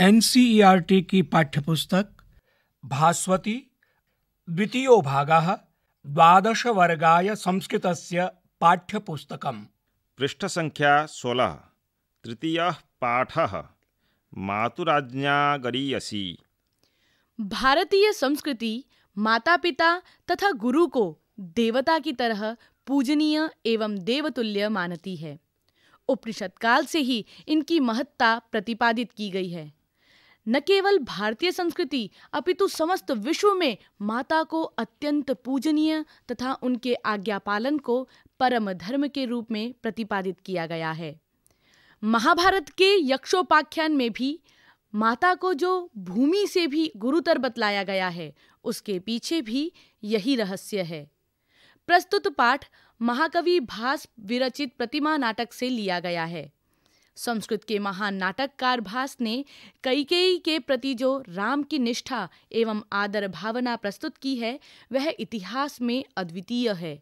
NCERT की पाठ्यपुस्तक भास्वती द्वितीयो भागः द्वादशवर्गाय संस्कृतस्य पाठ्यपुस्तकम् संख्या सोलह तृतीयः पाठः मातुराज्ञा गरीयसी भारतीय संस्कृति माता पिता तथा गुरु को देवता की तरह पूजनीय एवं देवतुल्य मानती है उपनिषद काल से ही इनकी महत्ता प्रतिपादित की गई है न केवल भारतीय संस्कृति अपितु समस्त विश्व में माता को अत्यंत पूजनीय तथा उनके आज्ञा पालन को परम धर्म के रूप में प्रतिपादित किया गया है महाभारत के यक्षोपाख्यान में भी माता को जो भूमि से भी गुरुतर बतलाया गया है उसके पीछे भी यही रहस्य है प्रस्तुत पाठ महाकवि भास विरचित प्रतिमा नाटक से लिया गया है संस्कृत के महान नाटककार भास ने कई के प्रति जो राम की निष्ठा एवं आदर भावना प्रस्तुत की है वह इतिहास में अद्वितीय है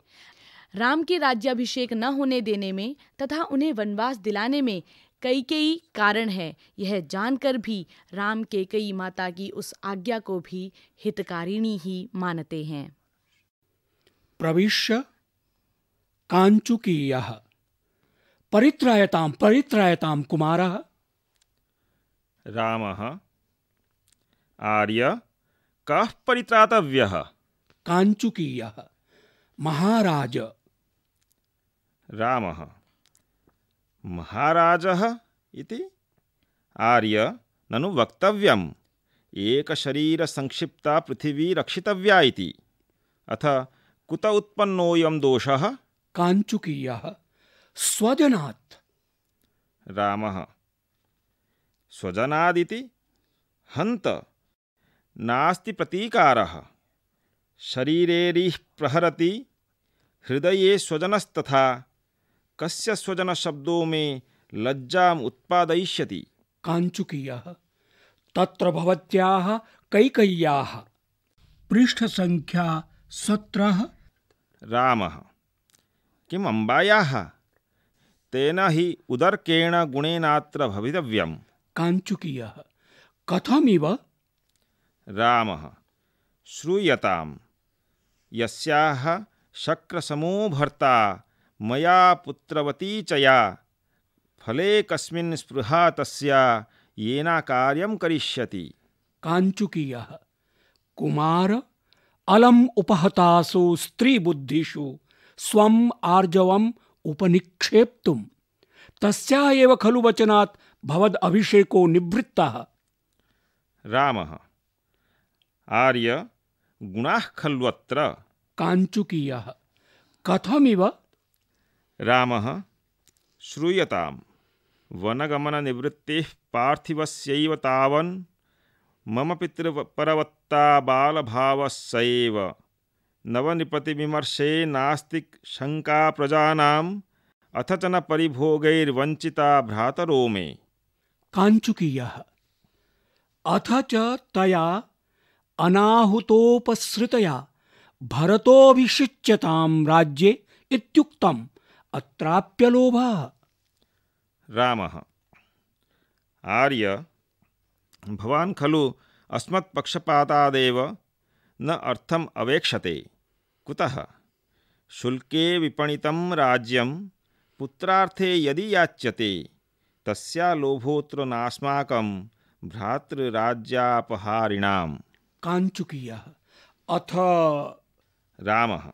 राम के राज्याभिषेक न होने देने में तथा उन्हें वनवास दिलाने में कई कई कारण है यह जानकर भी राम के कई माता की उस आज्ञा को भी हितकारिणी ही मानते हैं प्रविश्य कांचुकीयः परित्रायताम परित्रायताम कुमारः रामः आर्य कः परित्रातव्यः महाराज रामः महाराजः इति आर्य ननु वक्तव्यम् एकशरीरसङ्क्षिप्ता पृथिवी रक्षितव्या इति अथ कुत उत्पन्नोऽयं दोषः काञ्चुकीयः स्वजनात् रामः स्वजनादिति हन्त नास्ति प्रतीकारः शरीरेरिः प्रहरति हृदये स्वजनस्तथा कस्य स्वजनशब्दो मे लज्जाम् उत्पादयिष्यति काञ्चुकीयः तत्र भवत्याः कैकय्याः पृष्ठसङ्ख्या सत्रः रामः किम् अम्बायाः तेन हि उदर्केण गुणेनात्र भवितव्यम् काञ्चुकीयः कथमिव रामः श्रूयताम् यस्याः शक्रसमो भर्ता मया पुत्रवती चया या फले कस्मिन् स्पृहा तस्या येना कार्यम करिष्यति काञ्चुकीयः कुमार अलम् उपहतासु स्त्रीबुद्धिषु स्वम् आर्जवम् उपनिक्षेप्तुं तस्याः एव खलु वचनात् भवद अभिषेको निवृत्तः रामः आर्य गुणाः खलु अत्र काञ्चुकीयः कथमिव रामः श्रूयताम् वनगमननिवृत्तिः पार्थिवस्यैव तावन् मम पितृपरवत्ता बालभावस्यैव नवनिपति विमर्शे नास्तिक शंका प्रजानाम अथ च न परिभोगैर्वंचिता भ्रातरो मे काञ्चुकीयः अथ च तया अनाहुतोपसृतया भरतोऽभिषिच्यतां राज्ये इत्युक्तम् अत्राप्य रामः आर्य भवान् खलु अस्मत्पक्षपातादेव न अर्थम अवेक्षते कुतः शुल्के विपणितं राज्यं पुत्रार्थे यदि याच्यते तस्या लोभोऽत्र नास्माकं भ्रातृराज्यापहारिणाम् काञ्चुकीयः अथ रामः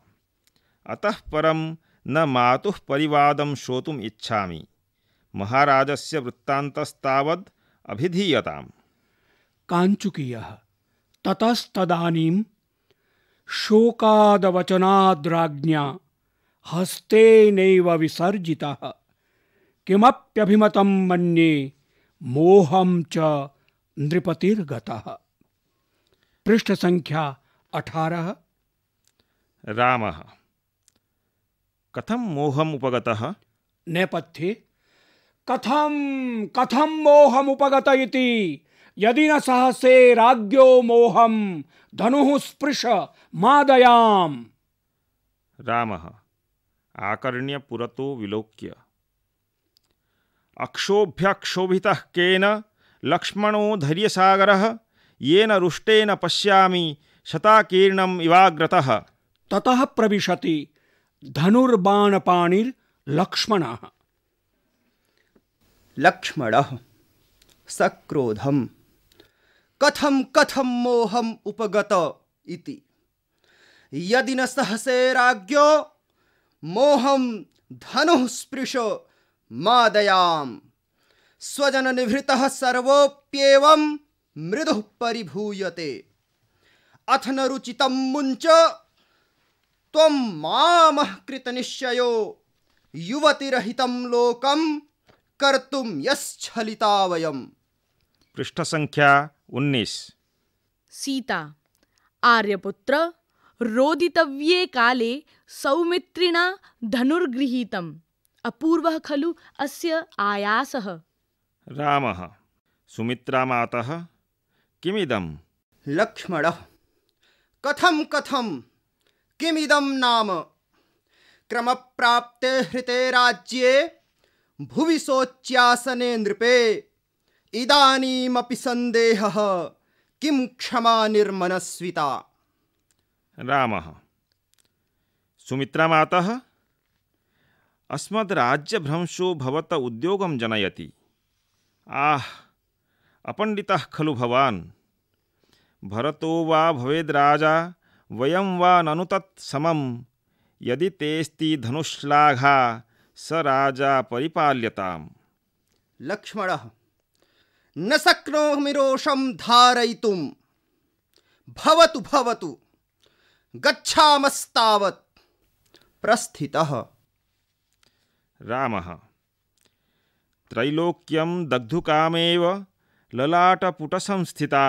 अतः परं न मातुः परिवादं श्रोतुम् इच्छामि महाराजस्य वृत्तान्तस्तावद् अभिधीयताम् काञ्चुकीयः ततस्तदानीं शोकादवचनाद्राज्ञा हस्ते नैव विसर्जितः किमप्यभिमतं मन्ये मोहं च नृपतिर्गतः पृष्ठ संख्या अठारह रामः कथं मोहमुपगतः नेपथ्ये कथं कथं मोहमुपगत इति यदि न सहसे राग्यो मोहम धनु स्पृश मादयाम राम आकर्ण्य पुरतो विलोक्य अक्षोभ्यक्षोभित केन लक्ष्मणो धैर्यसागर येन रुष्टेन पश्यामि शताकीर्णम इवाग्रत ततः प्रविशति धनुर्बाणपाणिर्लक्ष्मण लक्ष्मण सक्रोधम कथम कथम मोहम उपगत इति यदि न सहसेराज्ञो मोहम धनु स्पृश मादयाम स्वजन निभृत सर्वोप्येवं मृदु परिभूयते अथ न रुचित मुंच तम मामह कृत निश्चयो युवतिरहितं लोकं कर्तुं पृष्ठ संख्या उन्नीस सीता आर्यपुत्र रोदितव्ये काले सौमित्रिणा धनुर्गृहीतम् अपूर्वः खलु अस्य आयासः रामः सुमित्रामातः किमिदं लक्ष्मणः कथं कथं किमिदं नाम क्रमप्राप्ते हृते राज्ये भुवि सोच्यासने नृपे इदानीमपि सन्देहः किं क्षमा निर्मनस्विता रामः सुमित्रामातः अस्मद्राज्यभ्रंशो भवत उद्योगं जनयति आह अपण्डितः खलु भवान् भरतो वा भवेद्राजा वयं वा ननु तत् समं यदि तेस्ति धनुश्लाघा स राजा परिपाल्यताम् लक्ष्मणः न शक्नोमि रोषम धारयितुं भवतु भवतु गच्छामस्तावत् प्रस्थितः रामः त्रैलोक्यं दग्धुकामेव ललाटपुटसंस्थिता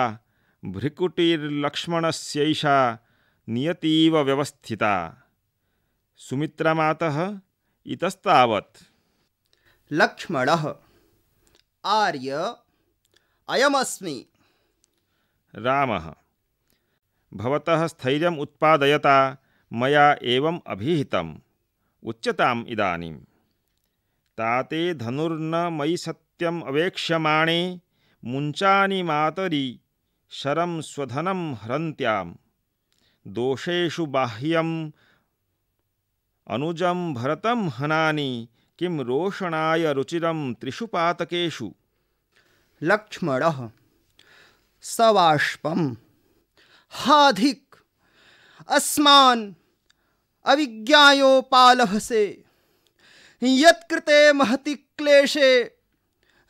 भ्रिकुटिर्लक्ष्मणस्यैषा नियतीव व्यवस्थिता सुमित्रमातः इतस्तावत् लक्ष्मणः आर्य अयमस्मि रामः भवतः स्थैर्यम् उत्पादयता मया एवम् अभिहितम् उच्यताम् इदानीं ताते धनुर्न मयि सत्यम् अवेक्ष्यमाणे मुञ्चानि मातरि शरं स्वधनं हरन्त्यां दोषेषु बाह्यम् अनुजं भरतं हनानि किं रोषणाय रुचिरं त्रिषु पातकेषु लक्ष्मण सवाष्पम हाधिक अस्मान अविज्ञायोपालभसे यत्कृते महति क्लेशे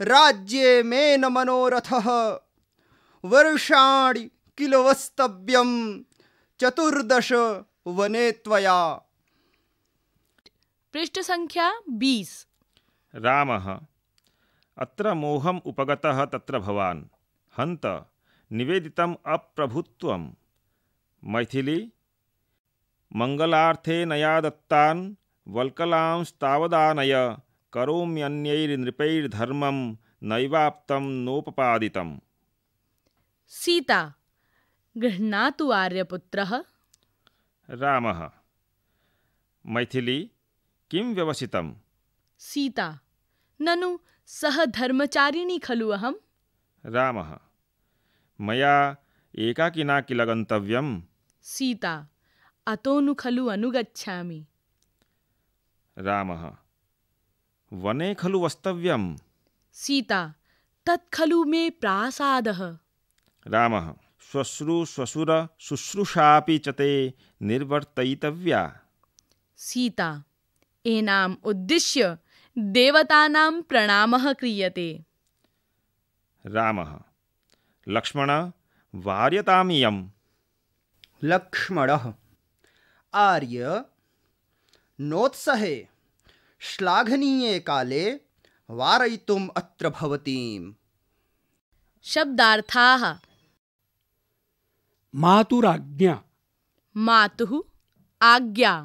राज्ये मेन मनोरथ वर्षाण किल वस्तव्यं चतुर्दश वने पृष्ठ संख्या 20 रामः अत्र मोहम उपगतः तत्र भवान् हन्त निवेदितम् अप्रभुत्वं मैथिली मङ्गलार्थे नया दत्तान् वल्कलांस्तावदानय करोम्यन्यैर्नृपैर्धर्मं नैवाप्तं नोपपादितम् सीता गृह्णातु आर्यपुत्रः रामः मैथिली किं व्यवसितं सीता ननु सह धर्मचारिणी खलु अहम रामः मया एकाकिना किल गन्तव्यम् सीता अतोनु खलु अनुगच्छामि रामः वने खलु वस्तव्यम् सीता तत् खलु मे प्रासादः रामः श्वश्रु श्वशुर शुश्रूषापि च ते निर्वर्तयितव्या सीता एनाम् उद्दिश्य देवतानां प्रणामः क्रियते रामः लक्ष्मण वार्यतामियं लक्ष्मणः आर्य नोत्सहे श्लाघनीये काले वारयितुम् अत्र भवतीम् शब्दार्थाः मातुराज्ञा मातुः आज्ञा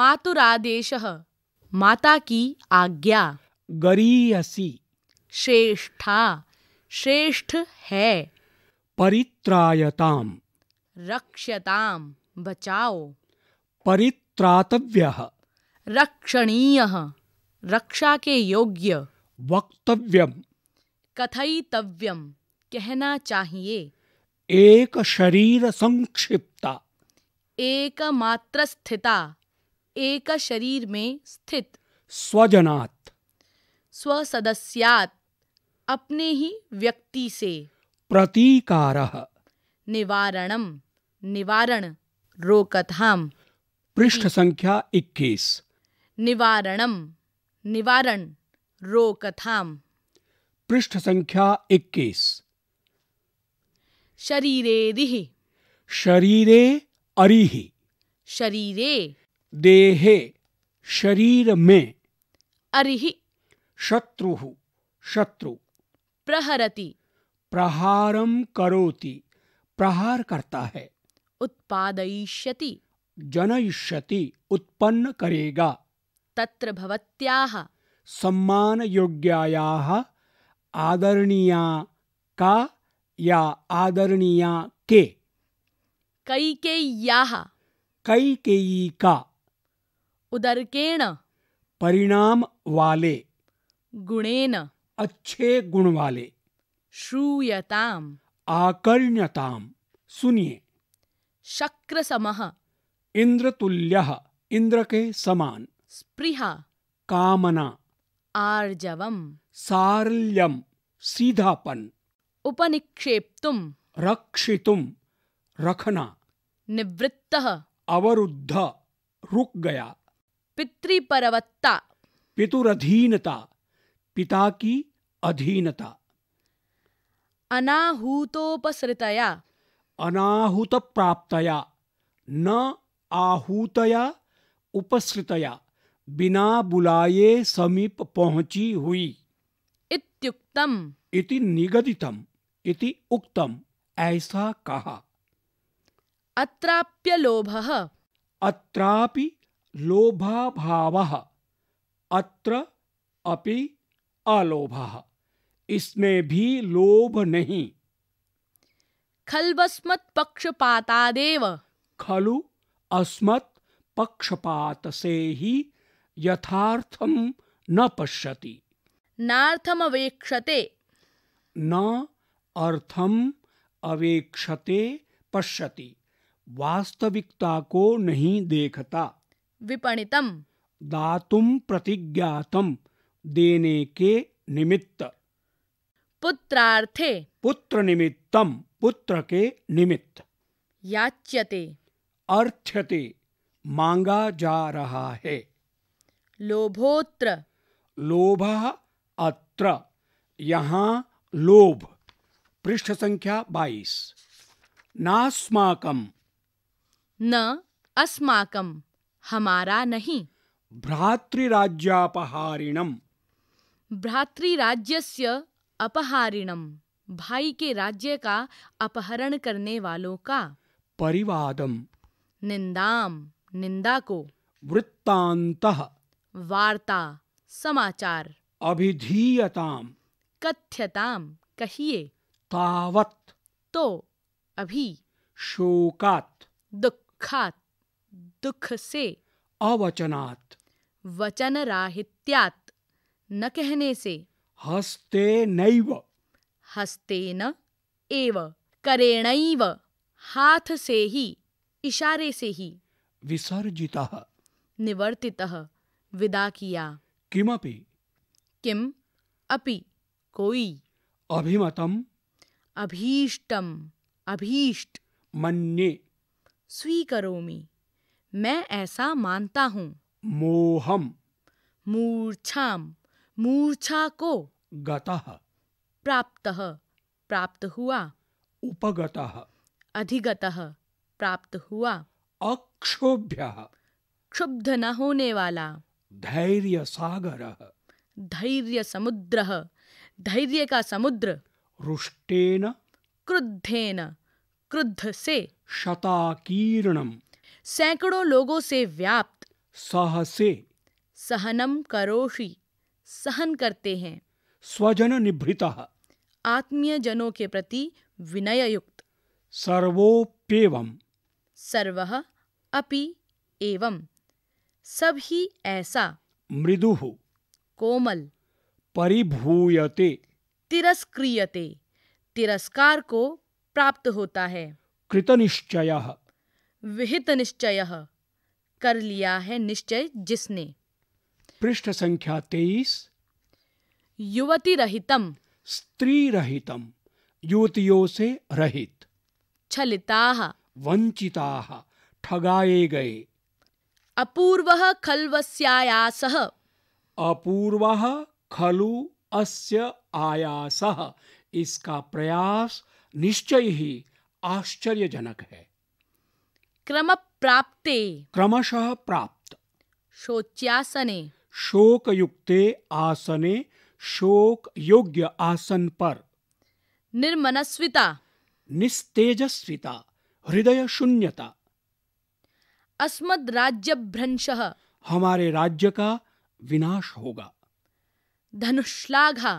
मातुरादेशः माता की आज्ञा गरीयसी श्रेष्ठा श्रेष्ठ है परित्रायताम रक्षताम बचाओ परित्रातव्य रक्षणीय रक्षा के योग्य वक्तव्यम कथयितव्यम कहना चाहिए एक शरीर संक्षिप्ता एक मात्र स्थिता एक शरीर में स्थित स्वजनात् स्वसदस्यात अपने ही व्यक्ति से प्रतीकार निवारणम निवारण रोकथाम पृष्ठ संख्या 21 निवारणम निवारण रोकथाम पृष्ठ संख्या 21 शरीरे दिहि शरीरे अरिहि शरीरे देहे शरीर में अरिहि शत्रु शत्रु प्रहरति प्रहारम करोति प्रहार करता है उत्पादयिष्यति जनयिष्यति उत्पन्न करेगा तत्र भवत्याः सम्मान योग्यायाः आदरणीया का या आदरणीया के कैकेय्याः कैकेयी का उदरकेण परिणाम वाले गुणेन अच्छे गुण वाले श्रूयताम आकर्ण्यताम सुनिए शक्र समह इंद्र तुल्य इंद्र के समान स्पृहा कामना आर्जवम सारल्यम सीधापन निक्षेप रक्षितुम रखना निवृत्त अवरुद्ध रुक गया पितृपरवत्ता पितुरधीनता पिता की अधीनता अनाहूतोपसृतया अनाहूत प्राप्तया न आहूतया उपसृतया बिना बुलाए समीप पहुंची हुई इत्युक्तम इति निगदितम इति उक्तम ऐसा कहा अत्राप्य लोभः अत्रापि लोभाभावः अत्र अपि अलोभः इसमें भी लोभ नहीं खलबस्मत् पक्षपातादेव खलु अस्मत पक्षपात से ही यथार्थम न पश्यति अवेक्षते न अर्थम अवेक्षते पश्यति वास्तविकता को नहीं देखता विपणितम दातुम प्रतिज्ञातम देने के निमित्त पुत्रार्थे पुत्र निमित्तम पुत्र के निमित्त याच्यते अर्थ्यते मांगा जा रहा है लोभोत्र लोभ अत्र यहाँ लोभ पृष्ठ संख्या बाईस नास्माकम न अस्माकम हमारा नहीं भ्रातृराज्यापहारिणम भ्रातृराज्यस्य अपहारिणम भाई के राज्य का अपहरण करने वालों का परिवादम निंदाम निंदा को वृत्तांत वार्ता समाचार अभिधीयताम कथ्यताम कहिए तावत तो अभी शोकात दुखात दुख से अवचनात् वचन राहित्यात् न कहने से हस्ते नैव हस्तेन एव करेणैव हाथ से ही इशारे से ही विसर्जितः निवर्तितः विदा किया किमपि किम अपि कोई अभिमतम अभीष्टम अभीष्ट मन्ये स्वीकरोमि मैं ऐसा मानता हूँ मोहम मूर्छाम मूर्छा को गतः प्राप्तः प्राप्त हुआ उपगतः अधिगतः प्राप्त हुआ अक्षोभ्य क्षुब्ध न होने वाला धैर्य सागर धैर्य समुद्र धैर्य का समुद्र रुष्टेन क्रुद्धेन क्रुद्ध से शताकीर्णम सैकड़ों लोगों से व्याप्त साहसे सहनम करोषि सहन करते हैं स्वजन निभृता आत्मीय जनों के प्रति विनय युक्त सर्वोप्यवम सर्व अपि एवं सब ही ऐसा मृदु कोमल परिभूयते तिरस्क्रियते तिरस्कार को प्राप्त होता है कृतनिश्चयः विहित निश्चय कर लिया है निश्चय जिसने पृष्ठ संख्या तेईस युवती रहितम स्त्री रहितम युवतियों से रहित छलिता वंचिता ठगाए गए अपूर्व खलवस्यायास अपूर्व खलु अस्य आयास इसका प्रयास निश्चय ही आश्चर्यजनक है क्रम प्राप्ते क्रमशः प्राप्त शोच्यासने शोक युक्ते आसने शोक योग्य आसन पर निर्मनस्विता निस्तेजस्विता हृदय शून्यता अस्मद राज्य भ्रंश हमारे राज्य का विनाश होगा धनुष्लाघा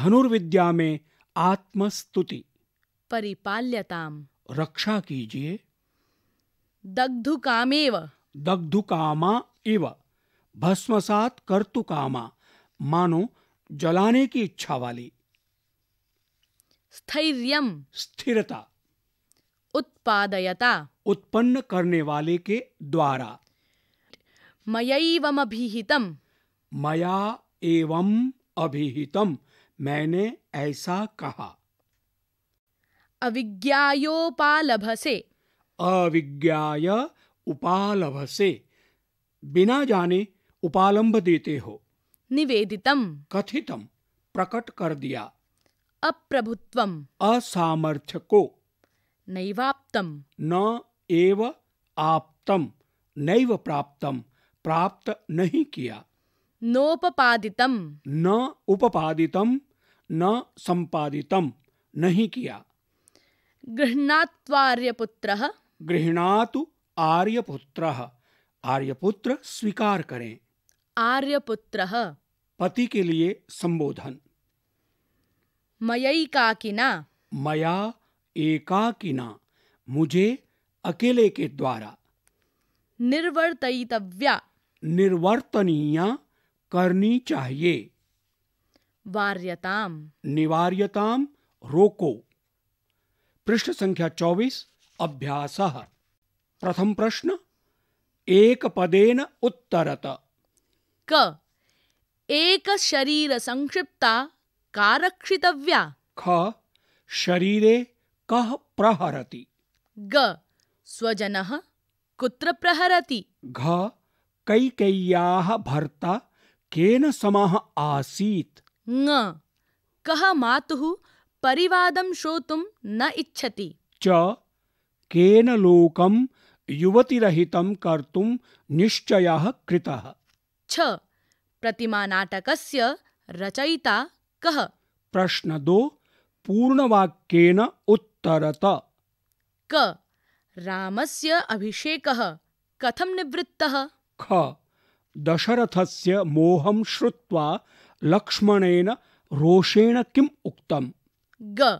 धनुर्विद्या में आत्मस्तुति परिपाल्यताम रक्षा कीजिए दग्धुकामेव दग्धुकामा एव भस्मसात कर्तुकामा मानो जलाने की इच्छा वाली स्थैर्यम स्थिरता उत्पादयता उत्पन्न करने वाले के द्वारा मयैवम अभिहितम मया एवम अभिहितम मैंने ऐसा कहा अविज्ञायोपालभसे अविज्ञाय उपालभ से बिना जाने उपालंब देते हो निवेदितम कथितम प्रकट कर दिया अप्रभुत्व असामर्थ्य को नैवाप्तम न एव आप्तम नैव प्राप्तम प्राप्त नहीं किया नोपपादितम न उपपादितम न संपादितम नहीं किया गृहणात्वार्य गृहणातु आर्यपुत्र आर्यपुत्र स्वीकार करें आर्यपुत्र पति के लिए संबोधन मयिकाकिना मया एकाकिना मुझे अकेले के द्वारा निर्वर्तितव्या निर्वर्तनीया करनी चाहिए वार्यताम निवार्यताम रोको पृष्ठ संख्या चौबीस अभ्यास प्रथम प्रश्न एक पदेन उत्तरत क एक शरीर संक्षिप्ता कारक्षितव्या ख शरीरे कह प्रहरति ग स्वजन कुत्र प्रहरति घ कैकेय्याः भर्ता केन समः आसीत् ङ कः मातुः परिवादं श्रोतुं न इच्छति च केन लोकम युवतिरहितं कर्तुं निश्चयः कृतः छ प्रतिमा नाटकस्य रचयिता कः प्रश्न दो पूर्णवाक्येन उत्तरत क रामस्य अभिषेकः कथं निवृत्तः ख दशरथस्य मोहं श्रुत्वा लक्ष्मणेन रोषेण किम् उक्तम् ग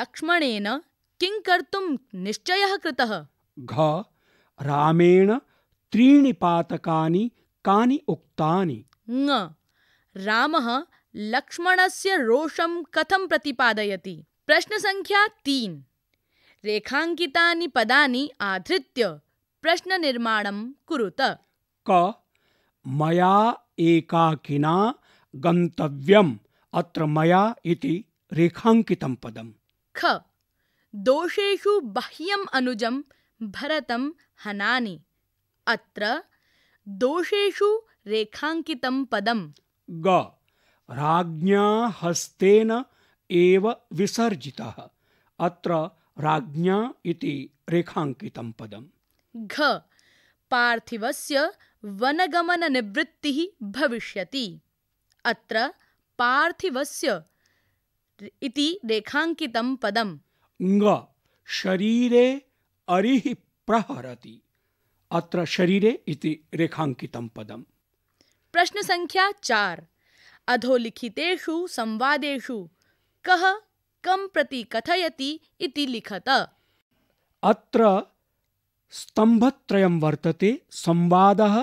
लक्ष्मणेन किं कर्तुं निश्चयः कृतः घ रामेण त्रीणि पातकानि कानि उक्तानि ङ रामः लक्ष्मणस्य रोषं कथं प्रतिपादयति प्रश्नसङ्ख्या तीन रेखाङ्कितानि पदानि आधृत्य प्रश्ननिर्माणं कुरुत क मया एकाकिना गन्तव्यम् अत्र मया इति रेखाङ्कितं पदम् ख दोषेषु बाह्यम् अनुजं भरतं हनानि अत्र दोषेषु रेखाङ्कितं पदम् ग राज्ञा हस्तेन एव विसर्जितः अत्र राज्ञा इति रेखाङ्कितं पदम् घ पार्थिवस्य वनगमननिवृत्तिः भविष्यति अत्र पार्थिवस्य इति रेखाङ्कितं पदम् ग शरीरे अरिः प्रहरति अत्र शरीरे इति रेखांकितं पदम् प्रश्न संख्या चार अधोलिखितेषु संवादेषु कः कं प्रति कथयति इति लिखत अत्र स्तम्भत्रयं वर्तते संवादः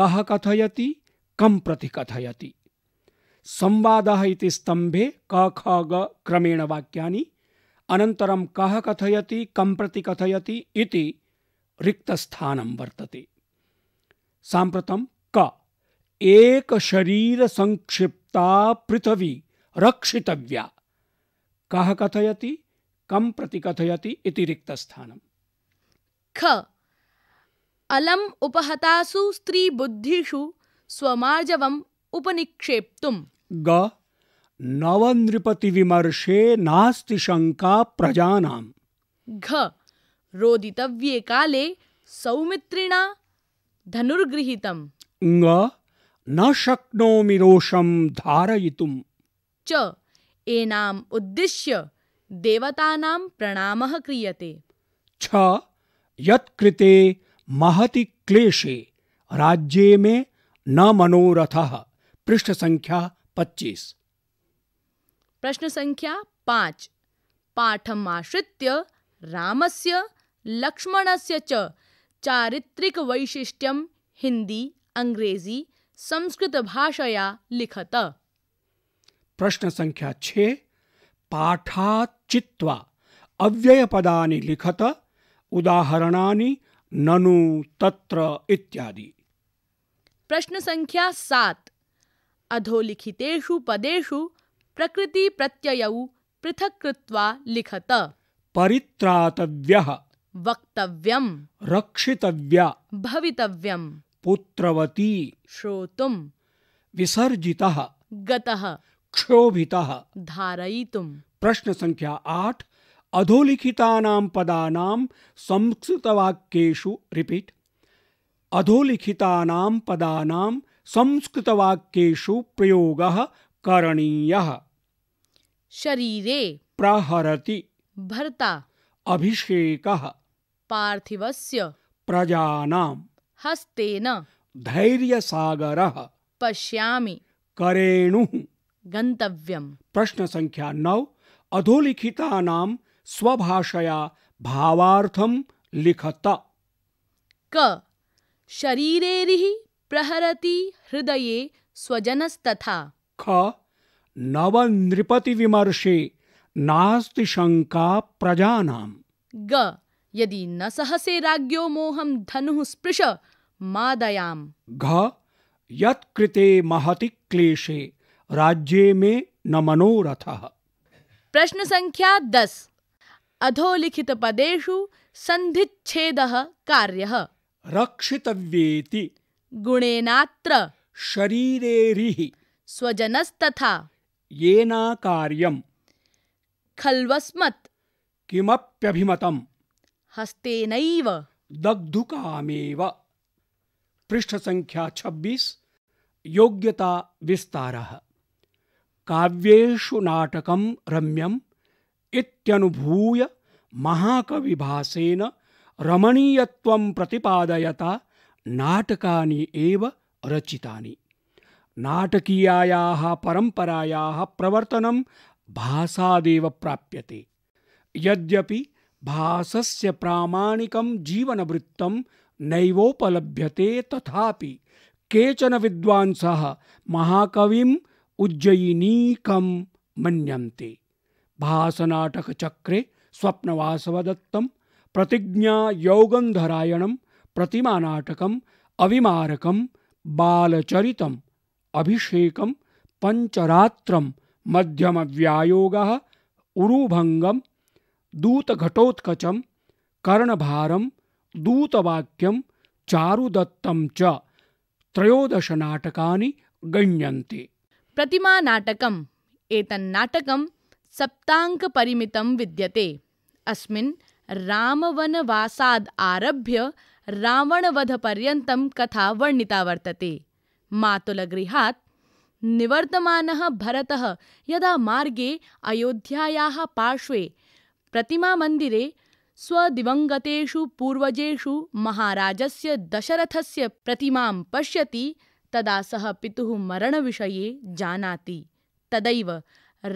कः कथयति कं प्रति कथयति संवादः इति स्तम्भे क ख ग क्रमेण वाक्यानि अनन्तरं कः कथयति कं प्रति कथयति इति रिक्तस्थानं वर्तते साम्प्रतं क एकशरीरसङ्क्षिप्ता पृथिवी रक्षितव्या कः कथयति कं प्रति कथयति इति रिक्तस्थानं ख अलम् उपहतासु स्त्रीबुद्धिषु स्वमार्जवम् उपनिक्षेप्तुम् ग नवनृपति विमर्शे नास्ति शंका प्रजानाम घ रोदितव्ये काले सौमित्रिणा धनुर्गृहीतम् ङ न शक्नोमि रोषं धारयितुम् च एनाम् उद्दिश्य देवतानां प्रणामः क्रियते छ यत्कृते महति क्लेशे राज्ये में न मनोरथः पृष्ठ संख्या 25 प्रश्न संख्या पाँच पाठमाश्रित्य रामस्य लक्ष्मणस्य च वैशिष्ट्यम हिंदी अंग्रेजी भाषया लिखत प्रश्न संख्या छे पाठा चित्वा अव्यय पदानि लिखत उदाहरणानि ननु तत्र इत्यादि प्रश्न संख्या सात अधोलिखितेषु पदेषु प्रकृति प्रत्ययौ पृथक कृत्वा लिखत परित्रातव्यः वक्त रक्षितव्या भवितव्यम पुत्रवती श्रोत विसर्जितः गतः क्षोभितः प्रश्न संख्या आठ अधोलिखितानां पदानां संस्कृतवाक्येषु रिपीट अधोलिखितानां पदानां संस्कृतवाक्येषु प्रयोगः करणीयः शरीरे प्रहरति भर्ता अभिषेक पार्थिव प्रजाना हस्तेन धैर्य पश्या करेणु करेणुः प्रश्न संख्या नौ अधोलिखिता स्वभाषया भावार्थं लिखत क शरीरे प्रहरति हृदये स्वजनस्तथा ख नृपति विमर्शे नास्ति शंका प्रजानाम ग यदि न सहसे राज्ञो मोहम धनु स्पृश मादयाम घ यत्कृते महति क्लेशे राज्ये में न मनोरथ प्रश्न संख्या दस अधोलिखित पदेशु संधिच्छेद कार्य रक्षितव्येति गुणेनात्र शरीरे स्वजनस्तथा येना कार्यम् खल्वस्मत् किमप्यभिमतम् हस्तेनैव दग्धुकामेव पृष्ठ संख्या 26 योग्यता विस्तारः काव्येषु नाटकं रम्यम् इत्यनुभूय महाकविभासेन रमणीयत्वं प्रतिपादयता नाटकानि एव रचितानि नाटकीयायाः परम्परायाः प्रवर्तनं भाषादेव प्राप्यते यद्यपि भासस्य प्रामाणिकं जीवनवृत्तं नैवोपलभ्यते तथापि केचन विद्वांसः महाकविम् उज्जयिनीकं मन्यन्ते भासनाटकचक्रे स्वप्नवासवदत्तं प्रतिज्ञायौगन्धरायणं प्रतिमानाटकम् अविमारकं बालचरितं अभिषेकम पंचरात्रम मध्यम व्यायोग उरुभंगम दूतघटोत्कचम कर्णभारम दूतवाक्यम चारुदत्तम च त्रयोदश नाटकानि गण्यन्ते प्रतिमा नाटकम् एतन्नाटकं सप्ताङ्कपरिमितं विद्यते अस्मिन् रामवनवासाद् आरभ्य रावणवधपर्यन्तं कथा वर्णिता वर्तते मातुलगृहात् निवर्तमानः भरतः यदा मार्गे अयोध्यायाः पार्श्वे प्रतिमामन्दिरे स्वदिवङ्गतेषु पूर्वजेषु महाराजस्य दशरथस्य प्रतिमां पश्यति तदा सः पितुः मरणविषये जानाति तदैव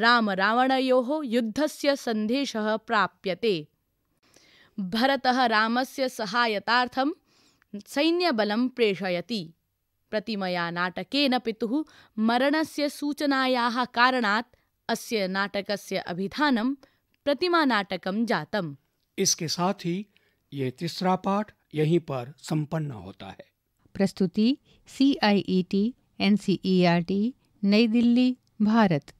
रामरावणयोः युद्धस्य सन्देशः प्राप्यते भरतः रामस्य सहायतार्थं सैन्यबलं प्रेषयति प्रतिमया नाटकेन पितुः मरणस्य सूचनायाः कारणात् अस्य नाटकस्य अभिधानं प्रतिमानाटकं जात इसके साथ ही ये तीसरा पाठ यहीं पर संपन्न होता है प्रस्तुति C I E T N C E R T Nai Delhi Bharat